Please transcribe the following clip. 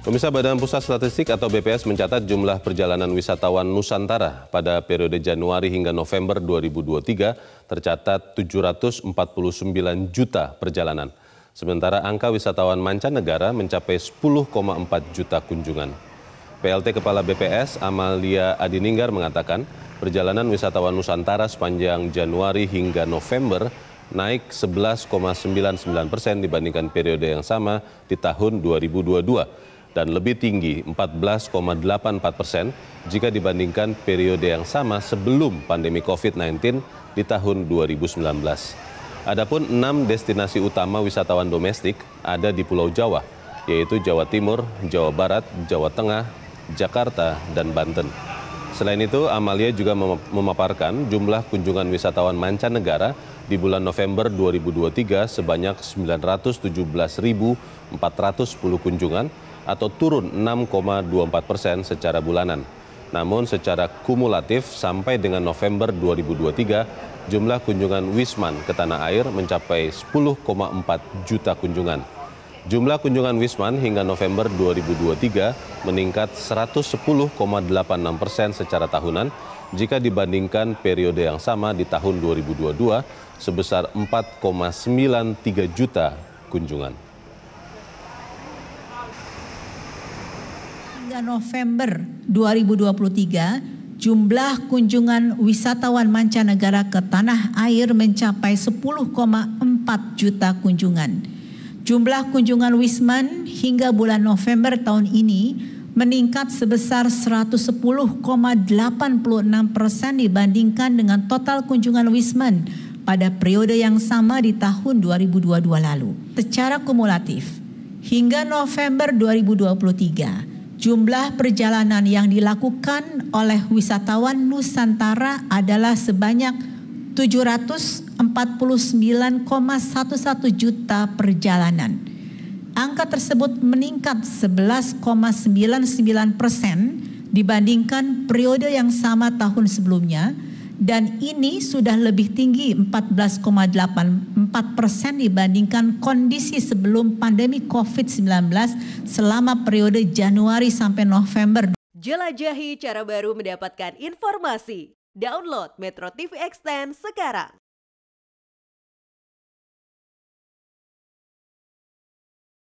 Pemirsa Badan Pusat Statistik atau BPS mencatat jumlah perjalanan wisatawan Nusantara pada periode Januari hingga November 2023 tercatat 749 juta perjalanan. Sementara angka wisatawan mancanegara mencapai 10,4 juta kunjungan. PLT Kepala BPS Amalia Adininggar mengatakan perjalanan wisatawan Nusantara sepanjang Januari hingga November naik 11,99 persen dibandingkan periode yang sama di tahun 2022 dan lebih tinggi 14,84 persen jika dibandingkan periode yang sama sebelum pandemi COVID-19 di tahun 2019. Adapun enam destinasi utama wisatawan domestik ada di Pulau Jawa, yaitu Jawa Timur, Jawa Barat, Jawa Tengah, Jakarta, dan Banten. Selain itu, Amalia juga memaparkan jumlah kunjungan wisatawan mancanegara di bulan November 2023 sebanyak 917.410 kunjungan atau turun 6,24 persen secara bulanan. Namun secara kumulatif sampai dengan November 2023, jumlah kunjungan Wisman ke tanah air mencapai 10,4 juta kunjungan. Jumlah kunjungan Wisman hingga November 2023 meningkat 110,86 persen secara tahunan jika dibandingkan periode yang sama di tahun 2022 sebesar 4,93 juta kunjungan. November 2023, jumlah kunjungan wisatawan mancanegara ke tanah air mencapai 10,4 juta kunjungan. Jumlah kunjungan Wisman hingga bulan November tahun ini meningkat sebesar 110,86 persen dibandingkan dengan total kunjungan Wisman pada periode yang sama di tahun 2022 lalu. Secara kumulatif, hingga November 2023, Jumlah perjalanan yang dilakukan oleh wisatawan Nusantara adalah sebanyak 749,11 juta perjalanan. Angka tersebut meningkat 11,99 persen dibandingkan periode yang sama tahun sebelumnya dan ini sudah lebih tinggi persen dibandingkan kondisi sebelum pandemi COVID-19 selama periode Januari sampai November. Jelajahi cara baru mendapatkan informasi. Download Metro TV Extend sekarang.